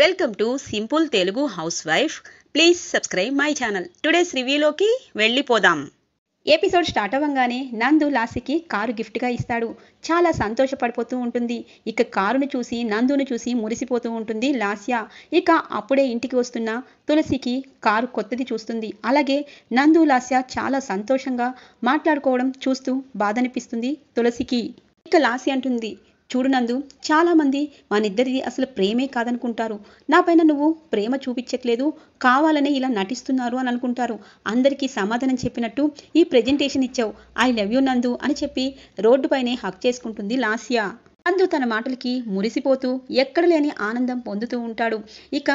welcome to simple Telugu housewife please subscribe my channel today's రివ్యూలోకి వెళ్ళిపోదాం episode start అవ్వగానే నందు లాసికి కారు గిఫ్ట్గా ఇస్తాడు చాలా సంతోషపడిపోతూ ఉంటుంది ఇక కారును చూసి నందును చూసి మురిసిపోతూ ఉంటుంది లాస్య ఇక అప్పుడే ఇంటికి వస్తున్న తులసికి కారు కొత్తది చూస్తుంది అలాగే నందు లాస్య చాలా సంతోషంగా మాట్లాడుకోవడం చూస్తూ బాధనిపిస్తుంది తులసికి ఇక లాసి అంటుంది చూడునందు చాలామంది మనిద్దరిది అసలు ప్రేమే కాదనుకుంటారు నాపైన నువ్వు ప్రేమ చూపించట్లేదు కావాలనే ఇలా నటిస్తున్నారు అని అనుకుంటారు అందరికీ సమాధానం చెప్పినట్టు ఈ ప్రెజెంటేషన్ ఇచ్చావు ఐ లవ్ యూ నందు అని చెప్పి రోడ్డుపైనే హక్ చేసుకుంటుంది లాస్యా నందు తన మాటలకి మురిసిపోతూ ఎక్కడ లేని ఆనందం పొందుతూ ఉంటాడు ఇక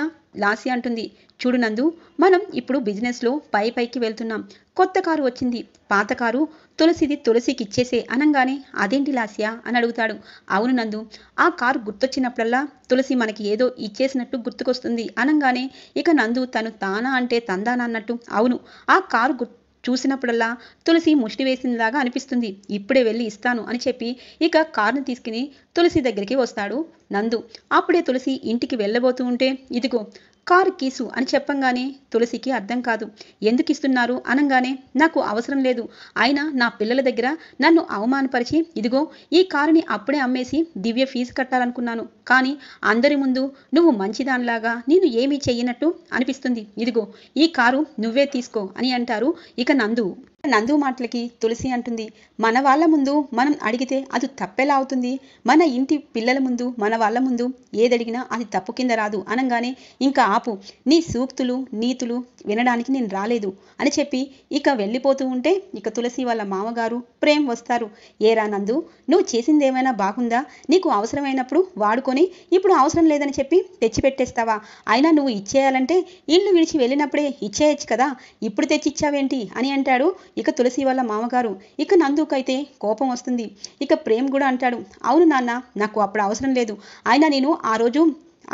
లాసి అంటుంది చూడు నందు మనం ఇప్పుడు బిజినెస్లో పై పైకి వెళ్తున్నాం కొత్త కారు వచ్చింది పాత కారు తులసిది తులసికి ఇచ్చేసే అనంగానే అదేంటి లాసియా అని అడుగుతాడు అవును నందు ఆ కారు గుర్తొచ్చినప్పుడల్లా తులసి మనకి ఏదో ఇచ్చేసినట్టు గుర్తుకొస్తుంది అనంగానే ఇక నందు తను తానా అంటే తందానా అన్నట్టు అవును ఆ కారు గుర్తు చూసినప్పుడల్లా తులసి ముష్టి వేసిందిలాగా అనిపిస్తుంది ఇప్పుడే వెళ్ళి ఇస్తాను అని చెప్పి ఇక కారును తీసుకుని తులసి దగ్గరికి వస్తాడు నందు అప్పుడే తులసి ఇంటికి వెళ్ళబోతూ ఉంటే ఇదిగో కారు కీసు అని చెప్పంగానే తులసికి అర్థం కాదు ఎందుకు ఇస్తున్నారు అనగానే నాకు అవసరం లేదు ఆయన నా పిల్లల దగ్గర నన్ను అవమానపరిచి ఇదిగో ఈ కారుని అప్పుడే అమ్మేసి దివ్య ఫీజు కట్టాలనుకున్నాను కానీ అందరి ముందు నువ్వు మంచిదానిలాగా నేను ఏమీ చెయ్యనట్టు అనిపిస్తుంది ఇదిగో ఈ కారు నువ్వే తీసుకో అని అంటారు ఇక నందు నందు మాటలకి తులసి అంటుంది మన వాళ్ళ ముందు మనం అడిగితే అది తప్పెలా అవుతుంది మన ఇంటి పిల్లల ముందు మన వాళ్ళ ముందు ఏదడిగినా అది తప్పు కింద రాదు అనగానే ఇంకా ఆపు నీ సూక్తులు నీతులు వినడానికి నేను రాలేదు అని చెప్పి ఇక వెళ్ళిపోతూ ఉంటే ఇక తులసి వాళ్ళ మామగారు ప్రేమ్ వస్తారు ఏరా నందు నువ్వు చేసిందేమైనా బాగుందా నీకు అవసరమైనప్పుడు వాడుకొని ఇప్పుడు అవసరం లేదని చెప్పి తెచ్చిపెట్టేస్తావా అయినా నువ్వు ఇచ్చేయాలంటే ఇల్లు విడిచి వెళ్ళినప్పుడే ఇచ్చేయచ్చు కదా ఇప్పుడు తెచ్చిచ్చావేంటి అని అంటాడు ఇక తులసి వాళ్ళ మామగారు ఇక నందుకైతే కోపం వస్తుంది ఇక ప్రేమ్ కూడా అంటాడు అవును నాన్న నాకు అప్పుడు అవసరం లేదు అయినా నేను ఆ రోజు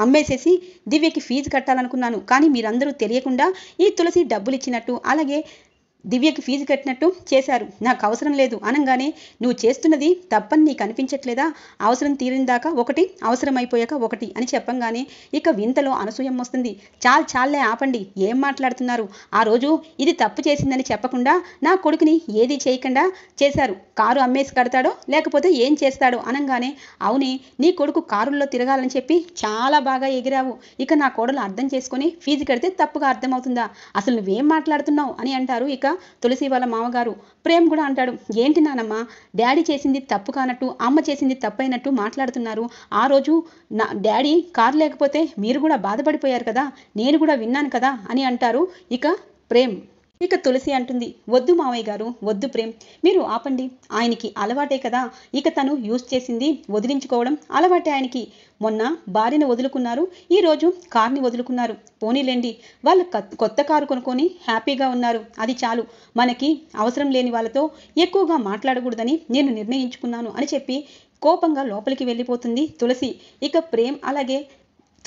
అమ్మేసేసి దివ్యకి ఫీజు కట్టాలనుకున్నాను కానీ మీరందరూ తెలియకుండా ఈ తులసి డబ్బులు ఇచ్చినట్టు అలాగే దివ్యకి ఫీజు కట్టినట్టు చేశారు నాకు అవసరం లేదు అనగానే నువ్వు చేస్తున్నది తప్పని నీకు అనిపించట్లేదా అవసరం తీరిన దాకా ఒకటి అవసరమైపోయాక ఒకటి అని చెప్పంగానే ఇక వింతలో అనసూయం వస్తుంది చాలు చాలే ఆపండి ఏం మాట్లాడుతున్నారు ఆ రోజు ఇది తప్పు చేసిందని చెప్పకుండా నా కొడుకుని ఏది చేయకుండా చేశారు కారు అమ్మేసి కడతాడో లేకపోతే ఏం చేస్తాడో అనగానే అవునే నీ కొడుకు కారుల్లో తిరగాలని చెప్పి చాలా బాగా ఎగిరావు ఇక నా కోడలు అర్థం చేసుకొని ఫీజు కడితే తప్పుగా అర్థమవుతుందా అసలు నువ్వేం మాట్లాడుతున్నావు అని అంటారు ఇక కదా తులసి వాళ్ళ మామగారు ప్రేమ్ కూడా అంటాడు ఏంటి నానమ్మ డాడీ చేసింది తప్పు కానట్టు అమ్మ చేసింది తప్పైనట్టు మాట్లాడుతున్నారు ఆ రోజు నా డాడీ కారు లేకపోతే మీరు కూడా బాధపడిపోయారు కదా నేను కూడా విన్నాను కదా అని అంటారు ఇక ప్రేమ్ ఇక తులసి అంటుంది వద్దు మావయ్య గారు వద్దు ప్రేమ్ మీరు ఆపండి ఆయనకి అలవాటే కదా ఇక తను యూజ్ చేసింది వదిలించుకోవడం అలవాటే ఆయనకి మొన్న భార్యను వదులుకున్నారు ఈరోజు కార్ని వదులుకున్నారు పోనీలేండి వాళ్ళు కొత్త కారు కొనుక్కొని హ్యాపీగా ఉన్నారు అది చాలు మనకి అవసరం లేని వాళ్ళతో ఎక్కువగా మాట్లాడకూడదని నేను నిర్ణయించుకున్నాను అని చెప్పి కోపంగా లోపలికి వెళ్ళిపోతుంది తులసి ఇక ప్రేమ్ అలాగే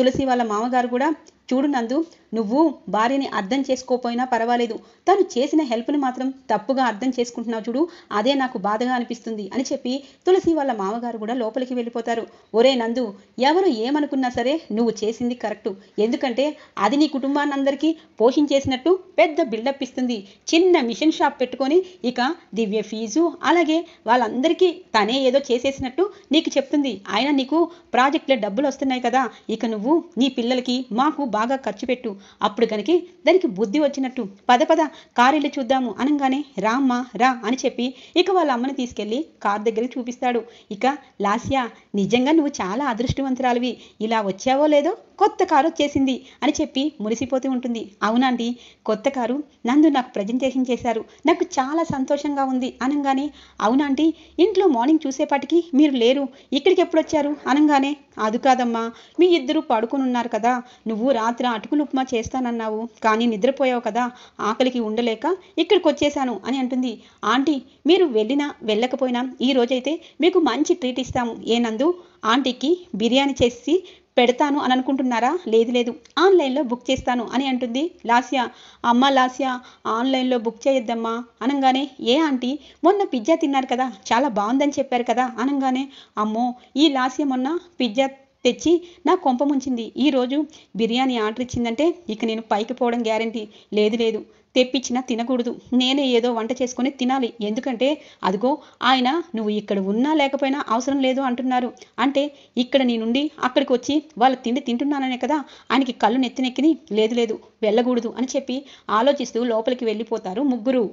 తులసి వాళ్ళ మామగారు కూడా చూడు నందు నువ్వు భార్యని అర్థం చేసుకోపోయినా పర్వాలేదు తను చేసిన హెల్ప్ని మాత్రం తప్పుగా అర్థం చేసుకుంటున్నావు చూడు అదే నాకు బాధగా అనిపిస్తుంది అని చెప్పి తులసి వాళ్ళ మామగారు కూడా లోపలికి వెళ్ళిపోతారు ఒరే నందు ఎవరు ఏమనుకున్నా సరే నువ్వు చేసింది కరెక్టు ఎందుకంటే అది నీ కుటుంబాన్నందరికీ పోషించేసినట్టు పెద్ద బిల్డప్ ఇస్తుంది చిన్న మిషన్ షాప్ పెట్టుకొని ఇక దివ్య ఫీజు అలాగే వాళ్ళందరికీ తనే ఏదో చేసేసినట్టు నీకు చెప్తుంది ఆయన నీకు ప్రాజెక్టులో డబ్బులు వస్తున్నాయి కదా ఇక నువ్వు నీ పిల్లలకి మాకు బాగా ఖర్చు పెట్టు అప్పుడు కనుక దానికి బుద్ధి వచ్చినట్టు పద పద ఇల్లు చూద్దాము అనగానే రామ్మా రా అని చెప్పి ఇక వాళ్ళ అమ్మని తీసుకెళ్ళి కార్ దగ్గరికి చూపిస్తాడు ఇక లాస్యా నిజంగా నువ్వు చాలా అదృష్టవంతురాలివి ఇలా వచ్చావో లేదో కొత్త కారు వచ్చేసింది అని చెప్పి మురిసిపోతూ ఉంటుంది అవునాండి కొత్త కారు నందు నాకు ప్రజెంటేషన్ చేశారు నాకు చాలా సంతోషంగా ఉంది అనగానే అవునండి ఇంట్లో మార్నింగ్ చూసేపాటికి మీరు లేరు ఇక్కడికి ఎప్పుడు వచ్చారు అనగానే అది కాదమ్మా మీ ఇద్దరు పడుకుని ఉన్నారు కదా నువ్వు రా రాత్రి అటుకులు ఉప్మా చేస్తానన్నావు కానీ నిద్రపోయావు కదా ఆకలికి ఉండలేక ఇక్కడికి వచ్చేసాను అని అంటుంది ఆంటీ మీరు వెళ్ళినా వెళ్ళకపోయినా ఈ రోజైతే మీకు మంచి ట్రీట్ ఇస్తాము ఏనందు ఆంటీకి బిర్యానీ చేసి పెడతాను అని అనుకుంటున్నారా లేదు లేదు ఆన్లైన్లో బుక్ చేస్తాను అని అంటుంది లాస్య అమ్మ లాస్య ఆన్లైన్లో బుక్ చేయొద్దమ్మా అనగానే ఏ ఆంటీ మొన్న పిజ్జా తిన్నారు కదా చాలా బాగుందని చెప్పారు కదా అనగానే అమ్మో ఈ లాస్య మొన్న పిజ్జా తెచ్చి నా కొంప ముంచింది ఈరోజు బిర్యానీ ఆర్డర్ ఇచ్చిందంటే ఇక నేను పైకి పోవడం గ్యారంటీ లేదు లేదు తెప్పించినా తినకూడదు నేనే ఏదో వంట చేసుకొని తినాలి ఎందుకంటే అదిగో ఆయన నువ్వు ఇక్కడ ఉన్నా లేకపోయినా అవసరం లేదు అంటున్నారు అంటే ఇక్కడ నేనుండి అక్కడికి వచ్చి వాళ్ళ తిండి తింటున్నాననే కదా ఆయనకి కళ్ళు నెత్తినెక్కిని లేదు లేదు వెళ్ళకూడదు అని చెప్పి ఆలోచిస్తూ లోపలికి వెళ్ళిపోతారు ముగ్గురు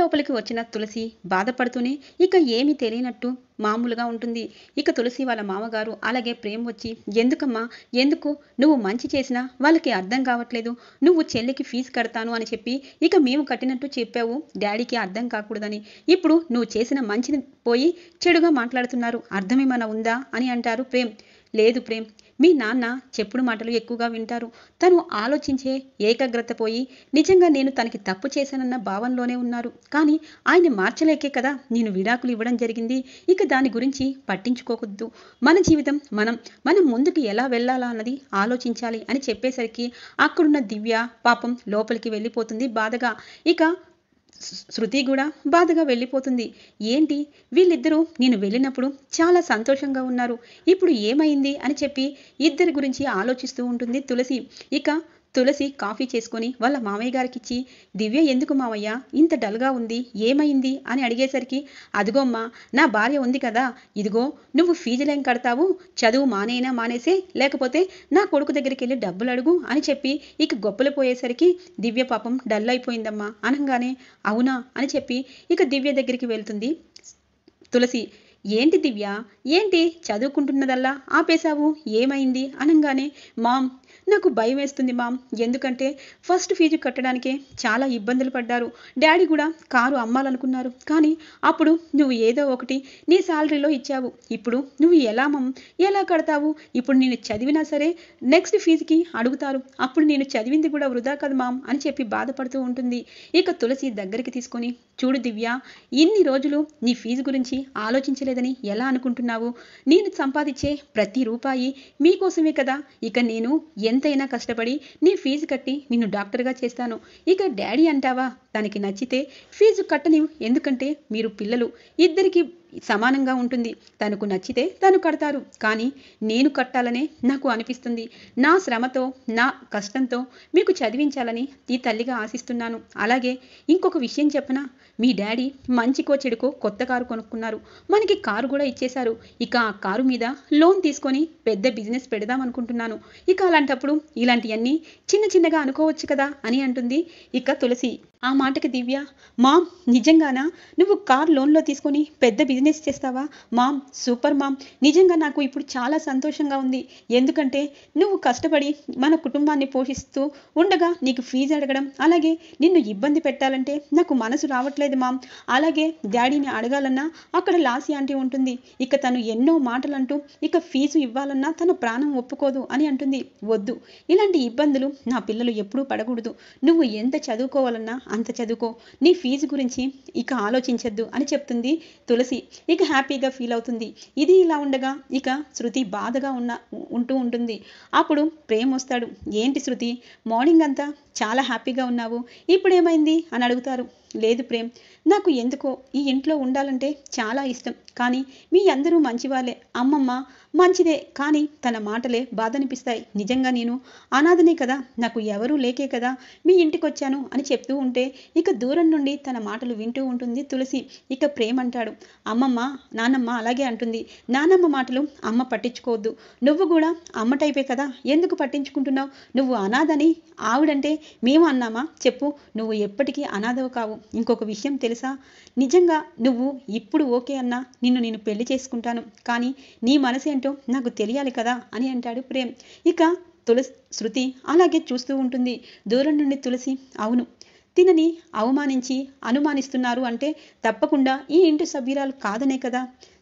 లోపలికి వచ్చిన తులసి బాధపడుతూనే ఇక ఏమీ తెలియనట్టు మామూలుగా ఉంటుంది ఇక తులసి వాళ్ళ మామగారు అలాగే ప్రేమ వచ్చి ఎందుకమ్మా ఎందుకు నువ్వు మంచి చేసినా వాళ్ళకి అర్థం కావట్లేదు నువ్వు చెల్లికి ఫీజు కడతాను అని చెప్పి ఇక మేము కట్టినట్టు చెప్పావు డాడీకి అర్థం కాకూడదని ఇప్పుడు నువ్వు చేసిన మంచిని పోయి చెడుగా మాట్లాడుతున్నారు అర్థమేమైనా ఉందా అని అంటారు ప్రేమ్ లేదు ప్రేమ్ మీ నాన్న చెప్పుడు మాటలు ఎక్కువగా వింటారు తను ఆలోచించే ఏకాగ్రత పోయి నిజంగా నేను తనకి తప్పు చేశానన్న భావంలోనే ఉన్నారు కానీ ఆయన మార్చలేకే కదా నేను విడాకులు ఇవ్వడం జరిగింది ఇక దాని గురించి పట్టించుకోకూడదు మన జీవితం మనం మనం ముందుకు ఎలా వెళ్ళాలా అన్నది ఆలోచించాలి అని చెప్పేసరికి అక్కడున్న దివ్య పాపం లోపలికి వెళ్ళిపోతుంది బాధగా ఇక శృతి కూడా బాధగా వెళ్ళిపోతుంది ఏంటి వీళ్ళిద్దరూ నేను వెళ్ళినప్పుడు చాలా సంతోషంగా ఉన్నారు ఇప్పుడు ఏమైంది అని చెప్పి ఇద్దరి గురించి ఆలోచిస్తూ ఉంటుంది తులసి ఇక తులసి కాఫీ చేసుకుని వాళ్ళ మామయ్య గారికి ఇచ్చి దివ్య ఎందుకు మామయ్య ఇంత డల్గా ఉంది ఏమైంది అని అడిగేసరికి అదిగోమ్మా నా భార్య ఉంది కదా ఇదిగో నువ్వు ఫీజులేం కడతావు చదువు మానేనా మానేసే లేకపోతే నా కొడుకు దగ్గరికి వెళ్ళి డబ్బులు అడుగు అని చెప్పి ఇక గొప్పలు పోయేసరికి దివ్య పాపం డల్ అయిపోయిందమ్మా అనగానే అవునా అని చెప్పి ఇక దివ్య దగ్గరికి వెళ్తుంది తులసి ఏంటి దివ్య ఏంటి చదువుకుంటున్నదల్లా ఆపేశావు ఏమైంది అనగానే మామ్ నాకు భయం వేస్తుంది మామ్ ఎందుకంటే ఫస్ట్ ఫీజు కట్టడానికే చాలా ఇబ్బందులు పడ్డారు డాడీ కూడా కారు అమ్మాలనుకున్నారు కానీ అప్పుడు నువ్వు ఏదో ఒకటి నీ శాలరీలో ఇచ్చావు ఇప్పుడు నువ్వు ఎలా మమ్ ఎలా కడతావు ఇప్పుడు నేను చదివినా సరే నెక్స్ట్ ఫీజుకి అడుగుతారు అప్పుడు నేను చదివింది కూడా వృధా కదా మామ్ అని చెప్పి బాధపడుతూ ఉంటుంది ఇక తులసి దగ్గరికి తీసుకొని చూడు దివ్య ఇన్ని రోజులు నీ ఫీజు గురించి ఆలోచించలేదు లేదని ఎలా అనుకుంటున్నావు నేను సంపాదించే ప్రతి రూపాయి మీకోసమే కదా ఇక నేను ఎంతైనా కష్టపడి నీ ఫీజు కట్టి నిన్ను డాక్టర్గా చేస్తాను ఇక డాడీ అంటావా తనకి నచ్చితే ఫీజు కట్టని ఎందుకంటే మీరు పిల్లలు ఇద్దరికి సమానంగా ఉంటుంది తనకు నచ్చితే తను కడతారు కానీ నేను కట్టాలనే నాకు అనిపిస్తుంది నా శ్రమతో నా కష్టంతో మీకు చదివించాలని ఈ తల్లిగా ఆశిస్తున్నాను అలాగే ఇంకొక విషయం చెప్పనా మీ డాడీ మంచికో చెడుకో కొత్త కారు కొనుక్కున్నారు మనకి కారు కూడా ఇచ్చేశారు ఇక ఆ కారు మీద లోన్ తీసుకొని పెద్ద బిజినెస్ పెడదాం అనుకుంటున్నాను ఇక అలాంటప్పుడు ఇలాంటివన్నీ చిన్న చిన్నగా అనుకోవచ్చు కదా అని అంటుంది ఇక తులసి ఆ మాటకి దివ్య మామ్ నిజంగానా నువ్వు కార్ లోన్లో తీసుకొని పెద్ద బిజినెస్ చేస్తావా మామ్ సూపర్ మామ్ నిజంగా నాకు ఇప్పుడు చాలా సంతోషంగా ఉంది ఎందుకంటే నువ్వు కష్టపడి మన కుటుంబాన్ని పోషిస్తూ ఉండగా నీకు ఫీజు అడగడం అలాగే నిన్ను ఇబ్బంది పెట్టాలంటే నాకు మనసు రావట్లేదు మామ్ అలాగే డాడీని అడగాలన్నా అక్కడ లాసి ఆంటీ ఉంటుంది ఇక తను ఎన్నో మాటలు అంటూ ఇక ఫీజు ఇవ్వాలన్నా తన ప్రాణం ఒప్పుకోదు అని అంటుంది వద్దు ఇలాంటి ఇబ్బందులు నా పిల్లలు ఎప్పుడూ పడకూడదు నువ్వు ఎంత చదువుకోవాలన్నా అంత చదువుకో నీ ఫీజు గురించి ఇక ఆలోచించద్దు అని చెప్తుంది తులసి ఇక హ్యాపీగా ఫీల్ అవుతుంది ఇది ఇలా ఉండగా ఇక శృతి బాధగా ఉన్న ఉంటూ ఉంటుంది అప్పుడు ప్రేమ్ వస్తాడు ఏంటి శృతి మార్నింగ్ అంతా చాలా హ్యాపీగా ఉన్నావు ఇప్పుడేమైంది అని అడుగుతారు లేదు ప్రేమ్ నాకు ఎందుకో ఈ ఇంట్లో ఉండాలంటే చాలా ఇష్టం కానీ మీ అందరూ మంచివాళ్ళే అమ్మమ్మ మంచిదే కానీ తన మాటలే బాధనిపిస్తాయి నిజంగా నేను అనాథనే కదా నాకు ఎవరూ లేకే కదా మీ ఇంటికి వచ్చాను అని చెప్తూ ఉంటే ఇక దూరం నుండి తన మాటలు వింటూ ఉంటుంది తులసి ఇక ప్రేమ అంటాడు అమ్మమ్మ నానమ్మ అలాగే అంటుంది నానమ్మ మాటలు అమ్మ పట్టించుకోవద్దు నువ్వు కూడా అమ్మ టైపే కదా ఎందుకు పట్టించుకుంటున్నావు నువ్వు అనాథని ఆవిడంటే మేము అన్నామా చెప్పు నువ్వు ఎప్పటికీ అనాథవు కావు ఇంకొక విషయం తెలుసా నిజంగా నువ్వు ఇప్పుడు ఓకే అన్నా నిన్ను నేను పెళ్లి చేసుకుంటాను కానీ నీ మనసేంటో నాకు తెలియాలి కదా అని అంటాడు ప్రేమ్ ఇక తులసి శృతి అలాగే చూస్తూ ఉంటుంది దూరం నుండి తులసి అవును తినని అవమానించి అనుమానిస్తున్నారు అంటే తప్పకుండా ఈ ఇంటి సభ్యురాలు కాదనే కదా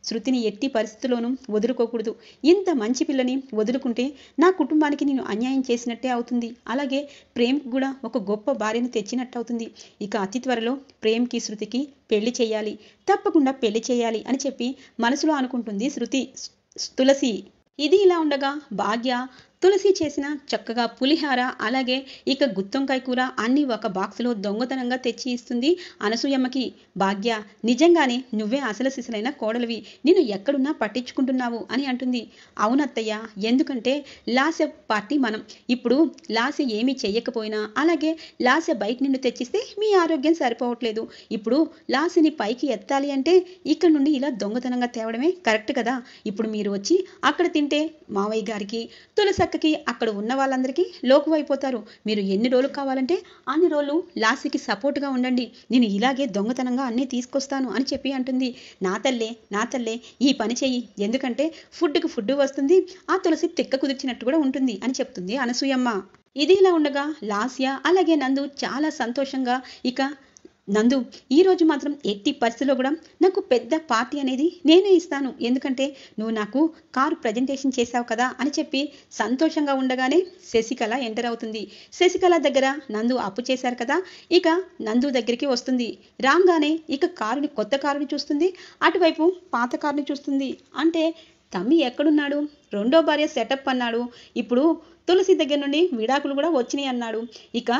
శృతిని ఎట్టి పరిస్థితిలోనూ వదులుకోకూడదు ఇంత మంచి పిల్లని వదులుకుంటే నా కుటుంబానికి నేను అన్యాయం చేసినట్టే అవుతుంది అలాగే ప్రేమ్కి కూడా ఒక గొప్ప భార్యను తెచ్చినట్టు అవుతుంది ఇక అతి త్వరలో ప్రేమ్కి శృతికి పెళ్లి చేయాలి తప్పకుండా పెళ్లి చేయాలి అని చెప్పి మనసులో అనుకుంటుంది శృతి తులసి ఇది ఇలా ఉండగా భాగ్య తులసి చేసిన చక్కగా పులిహార అలాగే ఇక గుత్తొంకాయ కూర అన్నీ ఒక బాక్స్లో దొంగతనంగా తెచ్చి ఇస్తుంది అనసూయమ్మకి భాగ్య నిజంగానే నువ్వే అసలు సిసలైన కోడలివి నేను ఎక్కడున్నా పట్టించుకుంటున్నావు అని అంటుంది అవునత్తయ్య ఎందుకంటే లాస్య పార్టీ మనం ఇప్పుడు లాస్య ఏమీ చేయకపోయినా అలాగే లాస్య బయట నుండి తెచ్చిస్తే మీ ఆరోగ్యం సరిపోవట్లేదు ఇప్పుడు లాస్యని పైకి ఎత్తాలి అంటే ఇక్కడ నుండి ఇలా దొంగతనంగా తేవడమే కరెక్ట్ కదా ఇప్పుడు మీరు వచ్చి అక్కడ తింటే మావయ్య గారికి తులసి అక్కకి అక్కడ ఉన్న వాళ్ళందరికీ లోకు అయిపోతారు మీరు ఎన్ని రోజులు కావాలంటే అన్ని రోజులు లాసికి సపోర్ట్గా ఉండండి నేను ఇలాగే దొంగతనంగా అన్నీ తీసుకొస్తాను అని చెప్పి అంటుంది నా తల్లే నా తల్లే ఈ పని చెయ్యి ఎందుకంటే ఫుడ్కి ఫుడ్ వస్తుంది ఆ తులసి తిక్క కుదిర్చినట్టు కూడా ఉంటుంది అని చెప్తుంది అనసూయమ్మ ఇది ఇలా ఉండగా లాస్య అలాగే నందు చాలా సంతోషంగా ఇక నందు ఈరోజు మాత్రం ఎట్టి పరిస్థితిలో కూడా నాకు పెద్ద పార్టీ అనేది నేనే ఇస్తాను ఎందుకంటే నువ్వు నాకు కారు ప్రజెంటేషన్ చేశావు కదా అని చెప్పి సంతోషంగా ఉండగానే శశికళ ఎంటర్ అవుతుంది శశికళ దగ్గర నందు అప్పు చేశారు కదా ఇక నందు దగ్గరికి వస్తుంది రాగానే ఇక కారుని కొత్త కారుని చూస్తుంది అటువైపు పాత కారుని చూస్తుంది అంటే తమ్మి ఎక్కడున్నాడు రెండో భార్య సెటప్ అన్నాడు ఇప్పుడు తులసి దగ్గర నుండి విడాకులు కూడా వచ్చినాయి అన్నాడు ఇక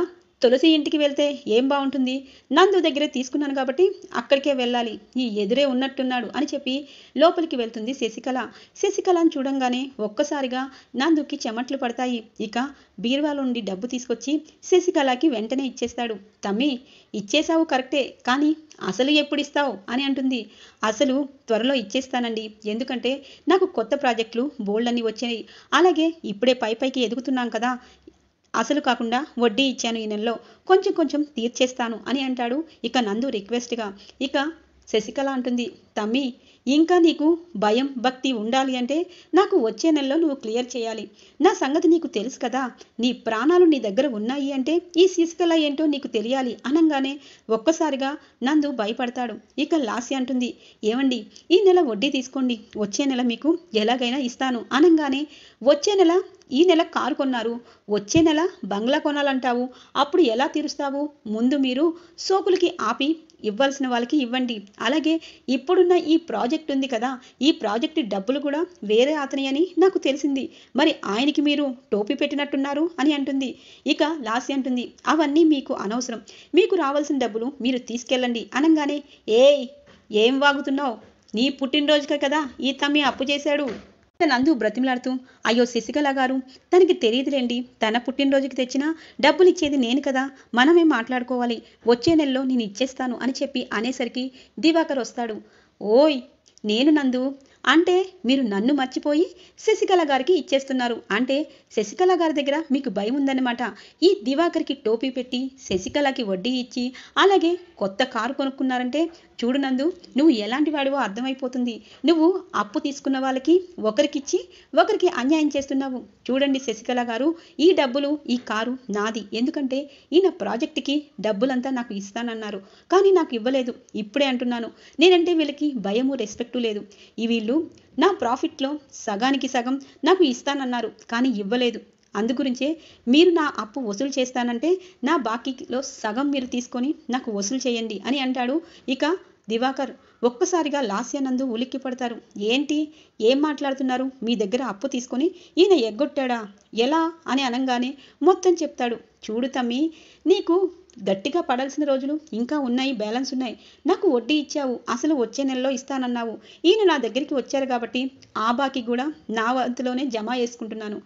తులసి ఇంటికి వెళ్తే ఏం బాగుంటుంది నందు దగ్గరే తీసుకున్నాను కాబట్టి అక్కడికే వెళ్ళాలి ఈ ఎదురే ఉన్నట్టున్నాడు అని చెప్పి లోపలికి వెళ్తుంది శశికళ శశికళను చూడంగానే ఒక్కసారిగా నందుకి చెమట్లు పడతాయి ఇక బీరువాలో నుండి డబ్బు తీసుకొచ్చి శశికళకి వెంటనే ఇచ్చేస్తాడు తమ్మి ఇచ్చేశావు కరెక్టే కానీ అసలు ఎప్పుడు ఇస్తావు అని అంటుంది అసలు త్వరలో ఇచ్చేస్తానండి ఎందుకంటే నాకు కొత్త ప్రాజెక్టులు బోల్డ్ అన్ని వచ్చాయి అలాగే ఇప్పుడే పై పైకి ఎదుగుతున్నాం కదా అసలు కాకుండా వడ్డీ ఇచ్చాను ఈ నెలలో కొంచెం కొంచెం తీర్చేస్తాను అని అంటాడు ఇక నందు రిక్వెస్ట్గా ఇక శశికళ అంటుంది తమ్మి ఇంకా నీకు భయం భక్తి ఉండాలి అంటే నాకు వచ్చే నెలలో నువ్వు క్లియర్ చేయాలి నా సంగతి నీకు తెలుసు కదా నీ ప్రాణాలు నీ దగ్గర ఉన్నాయి అంటే ఈ శశికళ ఏంటో నీకు తెలియాలి అనగానే ఒక్కసారిగా నందు భయపడతాడు ఇక లాసి అంటుంది ఏమండి ఈ నెల వడ్డీ తీసుకోండి వచ్చే నెల మీకు ఎలాగైనా ఇస్తాను అనగానే వచ్చే నెల ఈ నెల కారు కొన్నారు వచ్చే నెల బంగ్లా కొనాలంటావు అప్పుడు ఎలా తీరుస్తావు ముందు మీరు సోకులకి ఆపి ఇవ్వాల్సిన వాళ్ళకి ఇవ్వండి అలాగే ఇప్పుడున్న ఈ ప్రాజెక్ట్ ఉంది కదా ఈ ప్రాజెక్ట్ డబ్బులు కూడా వేరే అతని అని నాకు తెలిసింది మరి ఆయనకి మీరు టోపీ పెట్టినట్టున్నారు అని అంటుంది ఇక లాసి అంటుంది అవన్నీ మీకు అనవసరం మీకు రావాల్సిన డబ్బులు మీరు తీసుకెళ్ళండి అనగానే ఏయ్ ఏం వాగుతున్నావు నీ పుట్టినరోజుకే కదా ఈ తమ్మి అప్పు చేశాడు నందు బ్రతిమలాడుతూ అయ్యో శశికళ గారు తనకి తెలియదులేండి తన పుట్టినరోజుకి తెచ్చినా డబ్బులు ఇచ్చేది నేను కదా మనమే మాట్లాడుకోవాలి వచ్చే నెలలో నేను ఇచ్చేస్తాను అని చెప్పి అనేసరికి దివాకర్ వస్తాడు ఓయ్ నేను నందు అంటే మీరు నన్ను మర్చిపోయి శశికళ గారికి ఇచ్చేస్తున్నారు అంటే శశికళ గారి దగ్గర మీకు భయం ఉందన్నమాట ఈ దివాకర్కి టోపీ పెట్టి శశికళకి వడ్డీ ఇచ్చి అలాగే కొత్త కారు కొనుక్కున్నారంటే చూడునందు నువ్వు ఎలాంటి వాడివో అర్థమైపోతుంది నువ్వు అప్పు తీసుకున్న వాళ్ళకి ఒకరికిచ్చి ఒకరికి అన్యాయం చేస్తున్నావు చూడండి శశికళ గారు ఈ డబ్బులు ఈ కారు నాది ఎందుకంటే ఈయన ప్రాజెక్టుకి డబ్బులంతా నాకు ఇస్తానన్నారు కానీ నాకు ఇవ్వలేదు ఇప్పుడే అంటున్నాను నేనంటే వీళ్ళకి భయము రెస్పెక్టు లేదు ఈ వీళ్ళు వాళ్ళు నా ప్రాఫిట్లో సగానికి సగం నాకు ఇస్తానన్నారు కానీ ఇవ్వలేదు అందుగురించే మీరు నా అప్పు వసూలు చేస్తానంటే నా బాకీలో సగం మీరు తీసుకొని నాకు వసూలు చేయండి అని అంటాడు ఇక దివాకర్ ఒక్కసారిగా లాస్యానందు ఉలిక్కి పడతారు ఏంటి ఏం మాట్లాడుతున్నారు మీ దగ్గర అప్పు తీసుకొని ఈయన ఎగ్గొట్టాడా ఎలా అని అనగానే మొత్తం చెప్తాడు చూడు తమ్మి నీకు గట్టిగా పడాల్సిన రోజులు ఇంకా ఉన్నాయి బ్యాలెన్స్ ఉన్నాయి నాకు వడ్డీ ఇచ్చావు అసలు వచ్చే నెలలో ఇస్తానన్నావు ఈయన నా దగ్గరికి వచ్చారు కాబట్టి ఆ బాకి కూడా నా వంతులోనే జమ చేసుకుంటున్నాను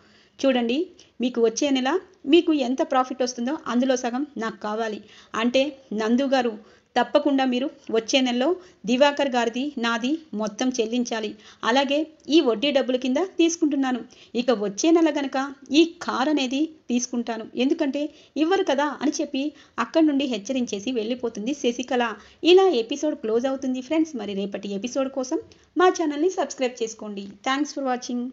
చూడండి మీకు వచ్చే నెల మీకు ఎంత ప్రాఫిట్ వస్తుందో అందులో సగం నాకు కావాలి అంటే నందు గారు తప్పకుండా మీరు వచ్చే నెలలో దివాకర్ గారిది నాది మొత్తం చెల్లించాలి అలాగే ఈ వడ్డీ డబ్బుల కింద తీసుకుంటున్నాను ఇక వచ్చే నెల గనక ఈ కార్ అనేది తీసుకుంటాను ఎందుకంటే ఇవ్వరు కదా అని చెప్పి అక్కడి నుండి హెచ్చరించేసి వెళ్ళిపోతుంది శశికళ ఇలా ఎపిసోడ్ క్లోజ్ అవుతుంది ఫ్రెండ్స్ మరి రేపటి ఎపిసోడ్ కోసం మా ఛానల్ని సబ్స్క్రైబ్ చేసుకోండి థ్యాంక్స్ ఫర్ వాచింగ్